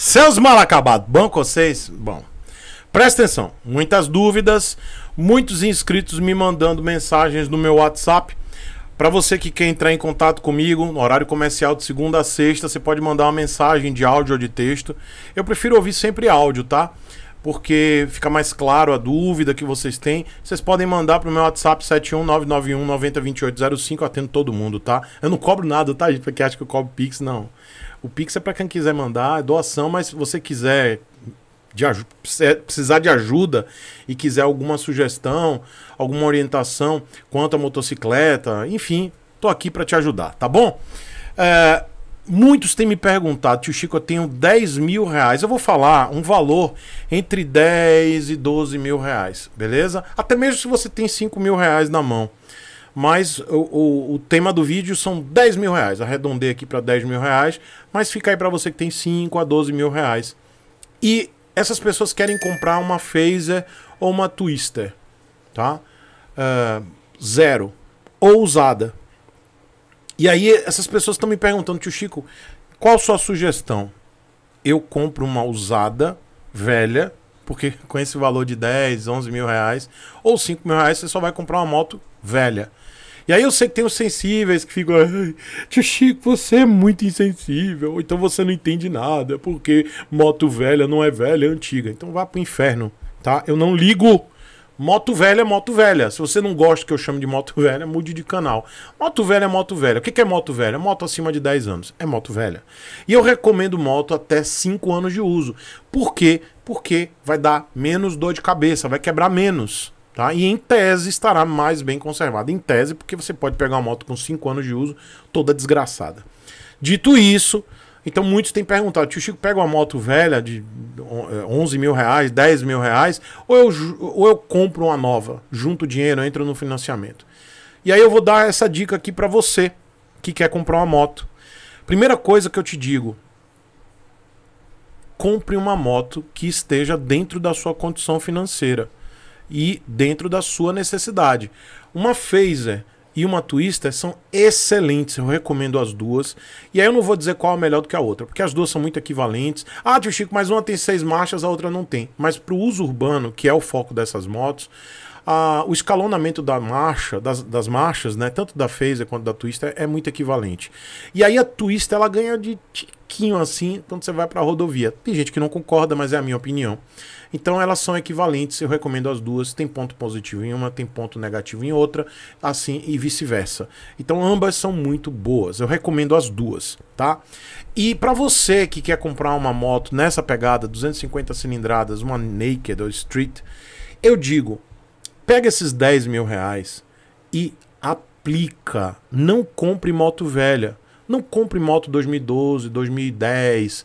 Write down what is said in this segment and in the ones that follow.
Seus mal acabados, bom com vocês? Bom, presta atenção. Muitas dúvidas, muitos inscritos me mandando mensagens no meu WhatsApp. Para você que quer entrar em contato comigo, no horário comercial de segunda a sexta, você pode mandar uma mensagem de áudio ou de texto. Eu prefiro ouvir sempre áudio, tá? porque fica mais claro a dúvida que vocês têm. Vocês podem mandar pro meu WhatsApp 71991902805, atendo todo mundo, tá? Eu não cobro nada, tá, gente? Porque acha que eu cobro Pix, não. O Pix é para quem quiser mandar, é doação, mas se você quiser de é, precisar de ajuda e quiser alguma sugestão, alguma orientação quanto à motocicleta, enfim, tô aqui para te ajudar, tá bom? É, muitos têm me perguntado, tio Chico, eu tenho 10 mil reais. Eu vou falar um valor entre 10 e 12 mil reais, beleza? Até mesmo se você tem 5 mil reais na mão. Mas o, o, o, tema do vídeo são 10 mil reais. Arredondei aqui para 10 mil reais. Mas fica aí para você que tem 5 a 12 mil reais. E essas pessoas querem comprar uma Phaser ou uma Twister. Tá? Uh, zero. usada. E aí essas pessoas estão me perguntando, tio Chico, qual sua sugestão? Eu compro uma usada, velha, porque com esse valor de 10, 11 mil reais, ou 5 mil reais, você só vai comprar uma moto velha. E aí eu sei que tem os sensíveis que ficam, tio Chico, você é muito insensível, então você não entende nada, é porque moto velha não é velha, é antiga. Então vá pro inferno, tá? Eu não ligo. Moto velha é moto velha. Se você não gosta que eu chame de moto velha, mude de canal. Moto velha é moto velha. O que é moto velha? moto acima de 10 anos. É moto velha. E eu recomendo moto até 5 anos de uso. Por quê? Porque vai dar menos dor de cabeça, vai quebrar menos. Tá? E em tese estará mais bem conservada. Em tese, porque você pode pegar uma moto com 5 anos de uso, toda desgraçada. Dito isso, então muitos têm perguntado: tio Chico, pega uma moto velha de 11 eh, mil reais, 10 mil reais, ou eu, ou eu compro uma nova, junto dinheiro, entro no financiamento. E aí eu vou dar essa dica aqui para você que quer comprar uma moto. Primeira coisa que eu te digo: compre uma moto que esteja dentro da sua condição financeira e dentro da sua necessidade. Uma phaser e uma Twister são excelentes, eu recomendo as duas. E aí eu não vou dizer qual é melhor do que a outra, porque as duas são muito equivalentes. Ah, tio Chico, mas uma tem seis marchas, a outra não tem. Mas para o uso urbano, que é o foco dessas motos, a, o escalonamento da marcha, das, das marchas, né, tanto da Phaser quanto da Twister, é muito equivalente. E aí a Twister ela ganha de tiquinho assim quando você vai para a rodovia. Tem gente que não concorda, mas é a minha opinião. Então elas são equivalentes, eu recomendo as duas. Tem ponto positivo em uma, tem ponto negativo em outra, assim e vice-versa. Então ambas são muito boas. Eu recomendo as duas, tá? E para você que quer comprar uma moto nessa pegada, 250 cilindradas, uma Naked ou Street, eu digo, Pega esses 10 mil reais e aplica. Não compre moto velha. Não compre moto 2012, 2010.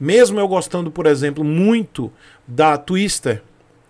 Mesmo eu gostando, por exemplo, muito da Twister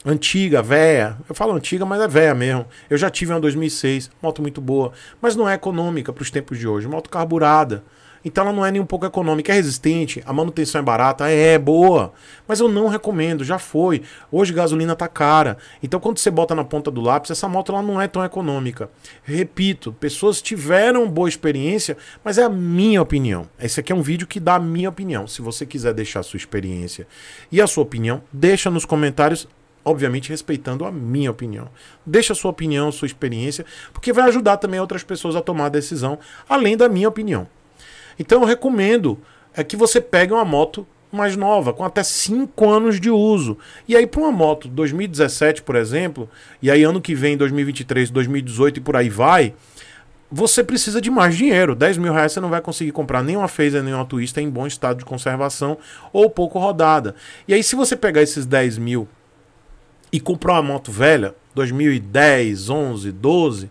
antiga, véia. Eu falo antiga, mas é véia mesmo. Eu já tive uma 2006, moto muito boa, mas não é econômica para os tempos de hoje. Moto carburada. Então ela não é nem um pouco econômica, é resistente, a manutenção é barata, é, é, boa, mas eu não recomendo, já foi. Hoje gasolina tá cara. Então quando você bota na ponta do lápis, essa moto ela não é tão econômica. Repito, pessoas tiveram boa experiência, mas é a minha opinião. Esse aqui é um vídeo que dá a minha opinião. Se você quiser deixar a sua experiência e a sua opinião, deixa nos comentários obviamente respeitando a minha opinião. Deixa a sua opinião, sua experiência, porque vai ajudar também outras pessoas a tomar a decisão, além da minha opinião. Então eu recomendo é que você pegue uma moto mais nova, com até 5 anos de uso. E aí, para uma moto 2017, por exemplo, e aí ano que vem, 2023, 2018 e por aí vai, você precisa de mais dinheiro. 10 mil reais você não vai conseguir comprar nenhuma Phaser, nenhuma Twister em bom estado de conservação ou pouco rodada. E aí, se você pegar esses 10 mil e comprar uma moto velha, 2010, 11, 12,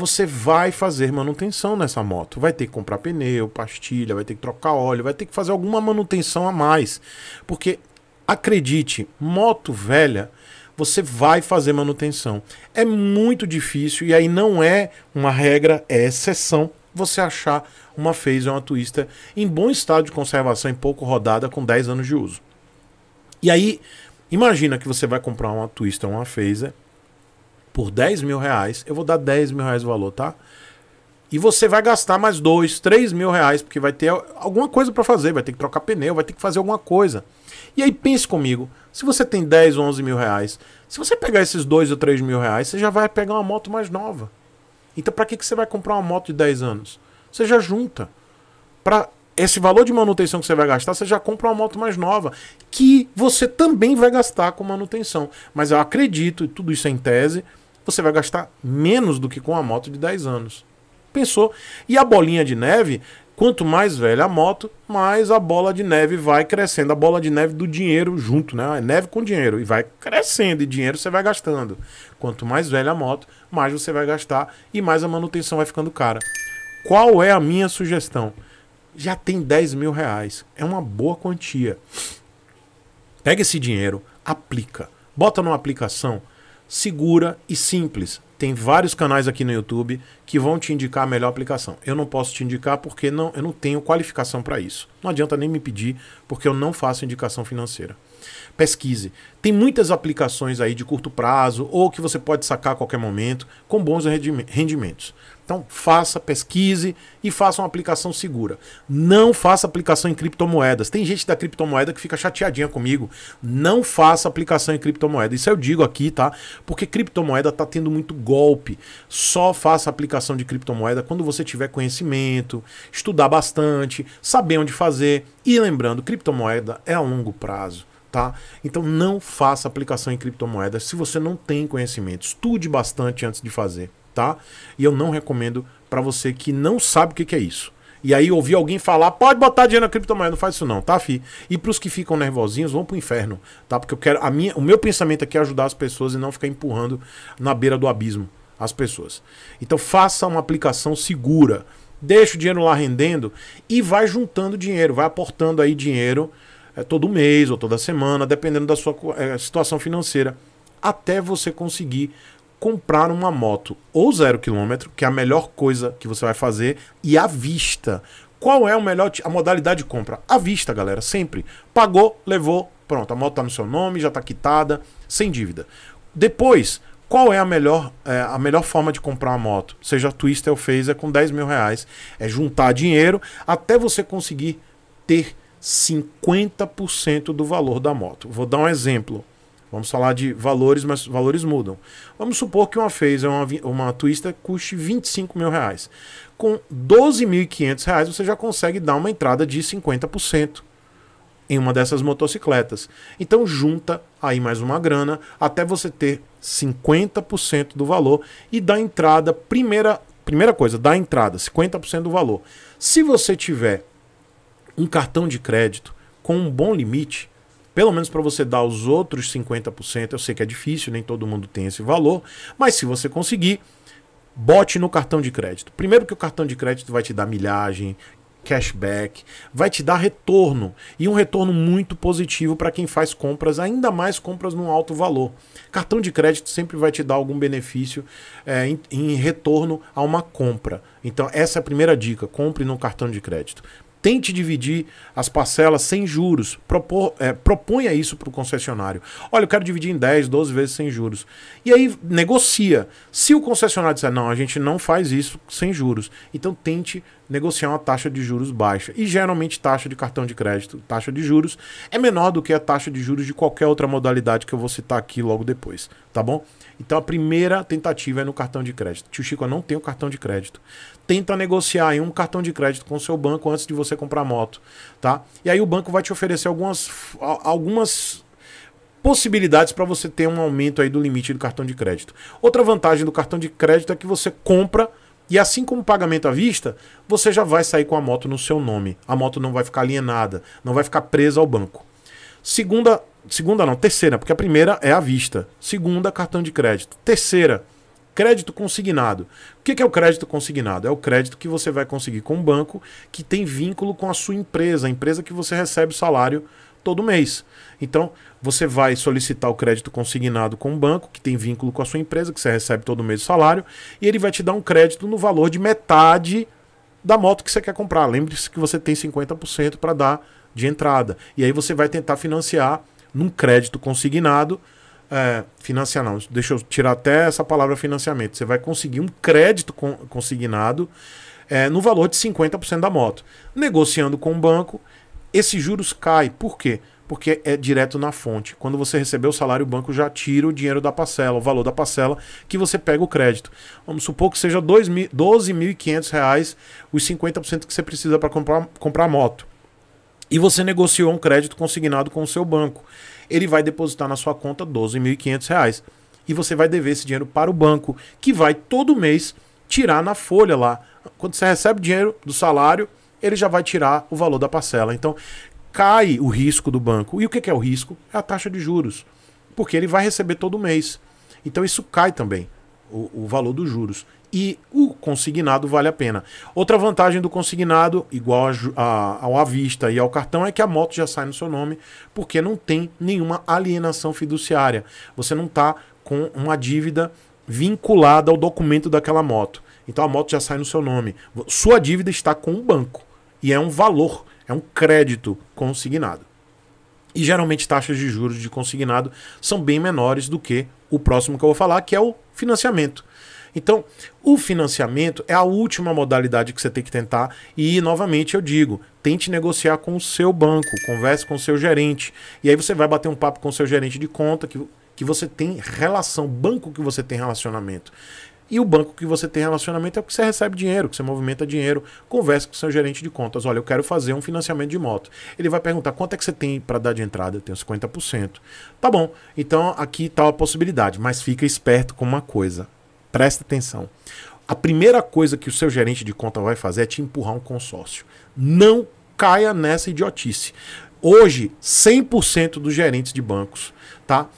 você vai fazer manutenção nessa moto. Vai ter que comprar pneu, pastilha, vai ter que trocar óleo, vai ter que fazer alguma manutenção a mais. Porque, acredite, moto velha, você vai fazer manutenção. É muito difícil e aí não é uma regra, é exceção você achar uma Phase ou uma Twister em bom estado de conservação e pouco rodada com 10 anos de uso. E aí, imagina que você vai comprar uma Twister ou uma Phaser por 10 mil reais, eu vou dar 10 mil reais o valor, tá? E você vai gastar mais 2, 3 mil reais, porque vai ter alguma coisa para fazer, vai ter que trocar pneu, vai ter que fazer alguma coisa. E aí pense comigo, se você tem 10, 11 mil reais, se você pegar esses 2 ou 3 mil reais, você já vai pegar uma moto mais nova. Então para que, que você vai comprar uma moto de 10 anos? Você já junta. Para esse valor de manutenção que você vai gastar, você já compra uma moto mais nova, que você também vai gastar com manutenção. Mas eu acredito, e tudo isso é em tese, você vai gastar menos do que com a moto de 10 anos. Pensou? E a bolinha de neve, quanto mais velha a moto, mais a bola de neve vai crescendo. A bola de neve do dinheiro junto, né? É neve com dinheiro. E vai crescendo, e dinheiro você vai gastando. Quanto mais velha a moto, mais você vai gastar e mais a manutenção vai ficando cara. Qual é a minha sugestão? Já tem 10 mil reais. É uma boa quantia. Pega esse dinheiro, aplica. Bota numa aplicação segura e simples. Tem vários canais aqui no YouTube que vão te indicar a melhor aplicação. Eu não posso te indicar porque não, eu não tenho qualificação para isso. Não adianta nem me pedir, porque eu não faço indicação financeira pesquise. Tem muitas aplicações aí de curto prazo ou que você pode sacar a qualquer momento com bons rendimentos. Então, faça, pesquise e faça uma aplicação segura. Não faça aplicação em criptomoedas. Tem gente da criptomoeda que fica chateadinha comigo. Não faça aplicação em criptomoeda. Isso eu digo aqui, tá? Porque criptomoeda tá tendo muito golpe. Só faça aplicação de criptomoeda quando você tiver conhecimento, estudar bastante, saber onde fazer. E lembrando, criptomoeda é a longo prazo. Tá? Então não faça aplicação em criptomoedas se você não tem conhecimento. Estude bastante antes de fazer, tá? E eu não recomendo para você que não sabe o que, que é isso. E aí ouvir alguém falar, pode botar dinheiro na criptomoeda, não faz isso não, tá, fi? E para os que ficam nervosinhos, vão pro inferno, tá? Porque eu quero a minha, o meu pensamento aqui é ajudar as pessoas e não ficar empurrando na beira do abismo as pessoas. Então faça uma aplicação segura, deixa o dinheiro lá rendendo e vai juntando dinheiro, vai aportando aí dinheiro é, todo mês ou toda semana, dependendo da sua é, situação financeira, até você conseguir comprar uma moto ou zero quilômetro, que é a melhor coisa que você vai fazer, e à vista. Qual é o melhor a modalidade de compra? À vista, galera, sempre. Pagou, levou, pronto, a moto está no seu nome, já está quitada, sem dívida. Depois, qual é a melhor, é, a melhor forma de comprar uma moto? Seja a Twister ou Phaser com 10 mil reais. É juntar dinheiro até você conseguir ter 50% do valor da moto. Vou dar um exemplo. Vamos falar de valores, mas valores mudam. Vamos supor que uma Phase, uma, uma Twister, custe 25 mil reais. Com 12.500 reais, você já consegue dar uma entrada de 50% em uma dessas motocicletas. Então junta aí mais uma grana até você ter 50% do valor e da entrada, primeira, primeira coisa, da entrada, 50% do valor. Se você tiver um cartão de crédito com um bom limite, pelo menos para você dar os outros 50%, eu sei que é difícil, nem todo mundo tem esse valor, mas se você conseguir, bote no cartão de crédito. Primeiro que o cartão de crédito vai te dar milhagem, cashback, vai te dar retorno e um retorno muito positivo para quem faz compras, ainda mais compras num alto valor. Cartão de crédito sempre vai te dar algum benefício é, em, em retorno a uma compra. Então, essa é a primeira dica: compre no cartão de crédito. Tente dividir as parcelas sem juros. Propor, é, proponha isso para o concessionário. Olha, eu quero dividir em 10, 12 vezes sem juros. E aí negocia. Se o concessionário disser, não, a gente não faz isso sem juros. Então tente negociar uma taxa de juros baixa. E geralmente taxa de cartão de crédito, taxa de juros, é menor do que a taxa de juros de qualquer outra modalidade que eu vou citar aqui logo depois, tá bom? Então a primeira tentativa é no cartão de crédito. Tio Chico, eu não tenho cartão de crédito. Tenta negociar em um cartão de crédito com o seu banco antes de você comprar moto, tá? E aí o banco vai te oferecer algumas, algumas possibilidades para você ter um aumento aí do limite do cartão de crédito. Outra vantagem do cartão de crédito é que você compra e assim como pagamento à vista, você já vai sair com a moto no seu nome. A moto não vai ficar alienada, não vai ficar presa ao banco. Segunda, segunda não, terceira, porque a primeira é à vista. Segunda, cartão de crédito. Terceira, crédito consignado. O que é o crédito consignado? É o crédito que você vai conseguir com um banco que tem vínculo com a sua empresa, a empresa que você recebe o salário todo mês. Então, você vai solicitar o crédito consignado com o banco, que tem vínculo com a sua empresa, que você recebe todo mês o salário, e ele vai te dar um crédito no valor de metade da moto que você quer comprar. Lembre-se que você tem 50% para dar de entrada. E aí você vai tentar financiar num crédito consignado. É, financiar não, deixa eu tirar até essa palavra financiamento. Você vai conseguir um crédito consignado é, no valor de 50% da moto. Negociando com o banco, esses juros caem. Por quê? Porque é direto na fonte. Quando você receber o salário, o banco já tira o dinheiro da parcela, o valor da parcela, que você pega o crédito. Vamos supor que seja R$ 12.500 os 50% que você precisa para comprar, comprar moto. E você negociou um crédito consignado com o seu banco. Ele vai depositar na sua conta R$ 12.500. E você vai dever esse dinheiro para o banco, que vai todo mês tirar na folha lá. Quando você recebe dinheiro do salário, ele já vai tirar o valor da parcela. Então, cai o risco do banco. E o que é o risco? É a taxa de juros. Porque ele vai receber todo mês. Então, isso cai também, o, o valor dos juros. E o consignado vale a pena. Outra vantagem do consignado, igual a, a, ao à vista e ao cartão, é que a moto já sai no seu nome, porque não tem nenhuma alienação fiduciária. Você não está com uma dívida vinculada ao documento daquela moto. Então a moto já sai no seu nome. Sua dívida está com o banco e é um valor, é um crédito consignado. E geralmente taxas de juros de consignado são bem menores do que o próximo que eu vou falar, que é o financiamento. Então, o financiamento é a última modalidade que você tem que tentar e novamente eu digo, tente negociar com o seu banco, converse com o seu gerente e aí você vai bater um papo com o seu gerente de conta que que você tem relação, banco que você tem relacionamento. E o banco que você tem relacionamento é o que você recebe dinheiro, que você movimenta dinheiro, conversa com o seu gerente de contas. Olha, eu quero fazer um financiamento de moto. Ele vai perguntar quanto é que você tem para dar de entrada? Eu tenho 50%. Tá bom, então aqui está a possibilidade, mas fica esperto com uma coisa. Presta atenção. A primeira coisa que o seu gerente de conta vai fazer é te empurrar um consórcio. Não caia nessa idiotice. Hoje, 100% dos gerentes de bancos, tá?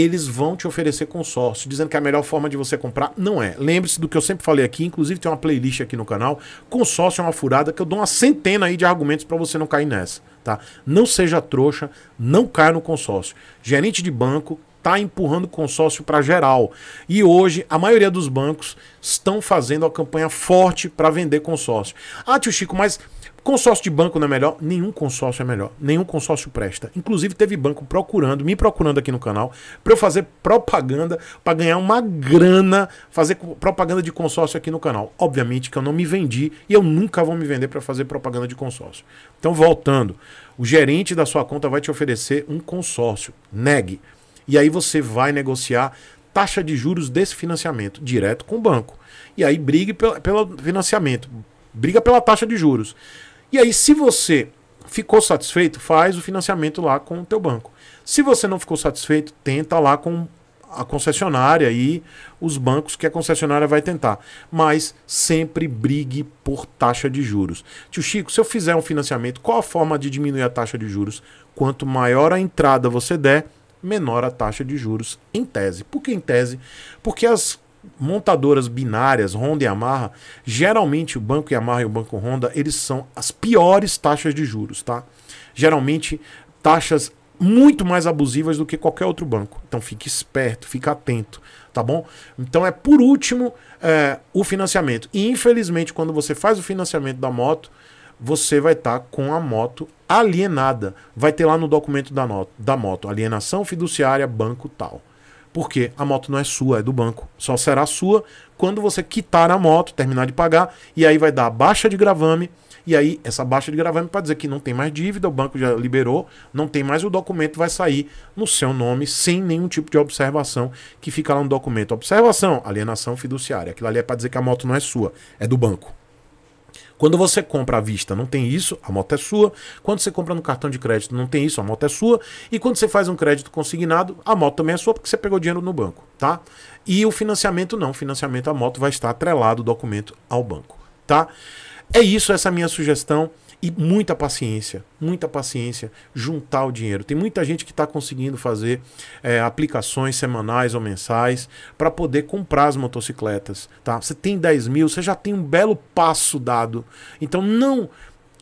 eles vão te oferecer consórcio, dizendo que a melhor forma de você comprar não é. Lembre-se do que eu sempre falei aqui, inclusive tem uma playlist aqui no canal, consórcio é uma furada que eu dou uma centena aí de argumentos para você não cair nessa, tá? Não seja trouxa, não caia no consórcio. Gerente de banco, está empurrando consórcio para geral. E hoje, a maioria dos bancos estão fazendo a campanha forte para vender consórcio. Ah, tio Chico, mas consórcio de banco não é melhor? Nenhum consórcio é melhor. Nenhum consórcio presta. Inclusive, teve banco procurando, me procurando aqui no canal, para eu fazer propaganda, para ganhar uma grana, fazer propaganda de consórcio aqui no canal. Obviamente que eu não me vendi e eu nunca vou me vender para fazer propaganda de consórcio. Então, voltando, o gerente da sua conta vai te oferecer um consórcio. Negue. E aí você vai negociar taxa de juros desse financiamento direto com o banco. E aí brigue pelo, pelo financiamento, briga pela taxa de juros. E aí, se você ficou satisfeito, faz o financiamento lá com o teu banco. Se você não ficou satisfeito, tenta lá com a concessionária e os bancos que a concessionária vai tentar. Mas sempre brigue por taxa de juros. Tio Chico, se eu fizer um financiamento, qual a forma de diminuir a taxa de juros? Quanto maior a entrada você der, menor a taxa de juros em tese. Por que em tese? Porque as montadoras binárias, Honda e Yamaha, geralmente o Banco Yamaha e o Banco Honda, eles são as piores taxas de juros, tá? Geralmente taxas muito mais abusivas do que qualquer outro banco. Então fique esperto, fique atento, tá bom? Então é por último é, o financiamento. E infelizmente, quando você faz o financiamento da moto, você vai estar tá com a moto alienada. Vai ter lá no documento da, nota, da moto: alienação fiduciária, banco tal. Porque a moto não é sua, é do banco. Só será sua quando você quitar a moto, terminar de pagar, e aí vai dar a baixa de gravame. E aí, essa baixa de gravame para dizer que não tem mais dívida, o banco já liberou, não tem mais o documento, vai sair no seu nome, sem nenhum tipo de observação que fica lá no documento. Observação, alienação fiduciária. Aquilo ali é para dizer que a moto não é sua, é do banco. Quando você compra à vista, não tem isso, a moto é sua. Quando você compra no cartão de crédito, não tem isso, a moto é sua. E quando você faz um crédito consignado, a moto também é sua porque você pegou dinheiro no banco, tá? E o financiamento não, o financiamento a moto vai estar atrelado o documento ao banco, tá? É isso, essa é a minha sugestão. E muita paciência, muita paciência, juntar o dinheiro. Tem muita gente que está conseguindo fazer é, aplicações semanais ou mensais para poder comprar as motocicletas. Tá? Você tem 10 mil, você já tem um belo passo dado. Então não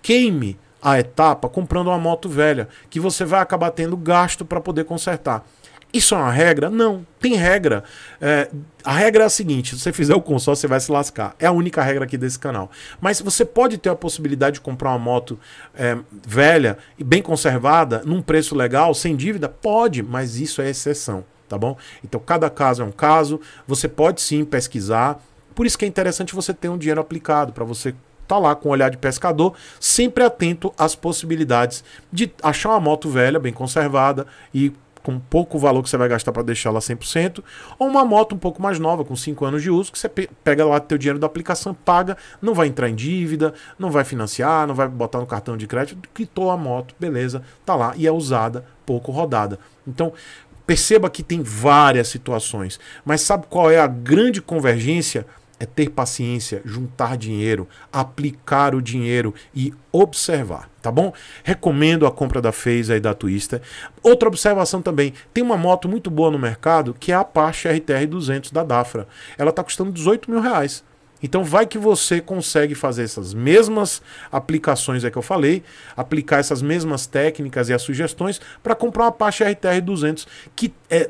queime a etapa comprando uma moto velha, que você vai acabar tendo gasto para poder consertar. Isso é uma regra? Não, tem regra. É, a regra é a seguinte: se você fizer o consórcio, você vai se lascar. É a única regra aqui desse canal. Mas você pode ter a possibilidade de comprar uma moto é, velha e bem conservada, num preço legal, sem dívida? Pode, mas isso é exceção, tá bom? Então cada caso é um caso. Você pode sim pesquisar. Por isso que é interessante você ter um dinheiro aplicado para você tá lá com o olhar de pescador, sempre atento às possibilidades de achar uma moto velha, bem conservada e com pouco valor que você vai gastar para deixar ela 100%, ou uma moto um pouco mais nova, com 5 anos de uso, que você pega lá teu dinheiro da aplicação, paga, não vai entrar em dívida, não vai financiar, não vai botar no cartão de crédito, quitou a moto, beleza, tá lá e é usada, pouco rodada. Então, perceba que tem várias situações, mas sabe qual é a grande convergência? é ter paciência, juntar dinheiro, aplicar o dinheiro e observar, tá bom? Recomendo a compra da Fez e da Twister. Outra observação também, tem uma moto muito boa no mercado que é a Apache RTR 200 da Dafra. Ela está custando 18 mil reais. Então vai que você consegue fazer essas mesmas aplicações é que eu falei, aplicar essas mesmas técnicas e as sugestões para comprar uma Apache RTR 200 que é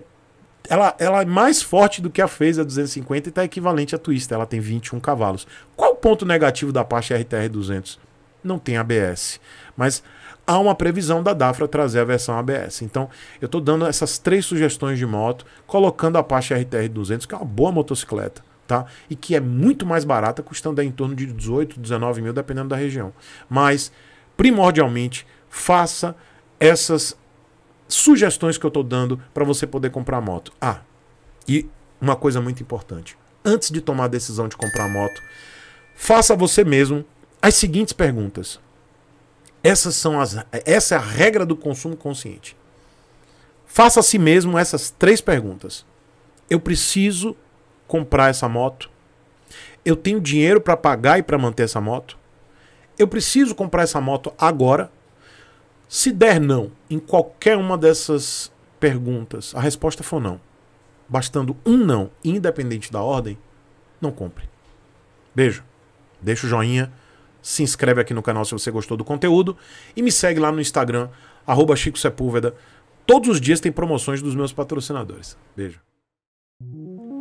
ela, ela é mais forte do que a fez a 250 e está equivalente à Twister. Ela tem 21 cavalos. Qual o ponto negativo da Apache RTR 200? Não tem ABS. Mas há uma previsão da Dafra trazer a versão ABS. Então, eu estou dando essas três sugestões de moto, colocando a Apache RTR 200, que é uma boa motocicleta. Tá? E que é muito mais barata, custando em torno de 18, 19 mil, dependendo da região. Mas, primordialmente, faça essas sugestões que eu estou dando para você poder comprar moto. Ah, e uma coisa muito importante: antes de tomar a decisão de comprar moto, faça você mesmo as seguintes perguntas. Essas são as, essa é a regra do consumo consciente. Faça a si mesmo essas três perguntas. Eu preciso comprar essa moto? Eu tenho dinheiro para pagar e para manter essa moto? Eu preciso comprar essa moto agora? Se der não em qualquer uma dessas perguntas, a resposta for não, bastando um não, independente da ordem, não compre. Beijo, deixa o joinha, se inscreve aqui no canal se você gostou do conteúdo e me segue lá no Instagram, arroba Chico Sepúlveda. Todos os dias tem promoções dos meus patrocinadores. Beijo.